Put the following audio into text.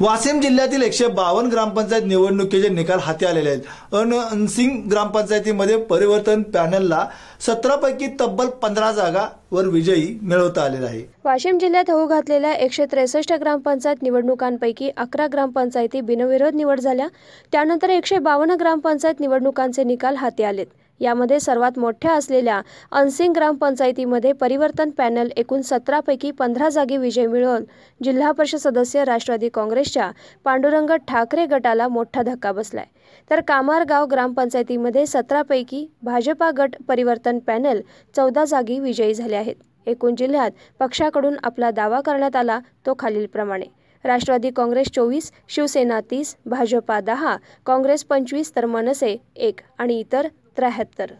वाशिम जिल्ह्यातील एकशे बावन्न ग्रामपंचायत निवडणुकीचे निकाल हाती आलेले आहेत अनसिंग ग्रामपंचायतीमध्ये परिवर्तन पॅनलला सतरापैकी तब्बल पंधरा वर विजयी मिळवता आलेला आहे वाशिम जिल्ह्यात होऊ घातलेल्या एकशे त्रेसष्ट ग्रामपंचायत निवडणुकांपैकी अकरा ग्रामपंचायती बिनविरोध निवड झाल्या त्यानंतर एकशे बावन्न ग्रामपंचायत निवडणुकांचे निकाल हाती आलेत यामध्ये सर्वात मोठ्या असलेल्या अनसिंग ग्रामपंचायतीमध्ये परिवर्तन पॅनल एकूण सतरापैकी पंधरा जागी विजय मिळवून जिल्हा परिषद सदस्य राष्ट्रवादी काँग्रेसच्या पांडुरंग ठाकरे गटाला मोठा धक्का बसलाय तर कामारगाव ग्रामपंचायतीमध्ये सतरापैकी भाजपा गट परिवर्तन पॅनल चौदा जागी विजयी झाले आहेत एकूण जिल्ह्यात पक्षाकडून आपला दावा करण्यात आला तो खालीलप्रमाणे राष्ट्रवादी काँग्रेस चोवीस शिवसेना तीस भाजपा दहा काँग्रेस पंचवीस तर मनसे एक आणि इतर त्र्याहत्तर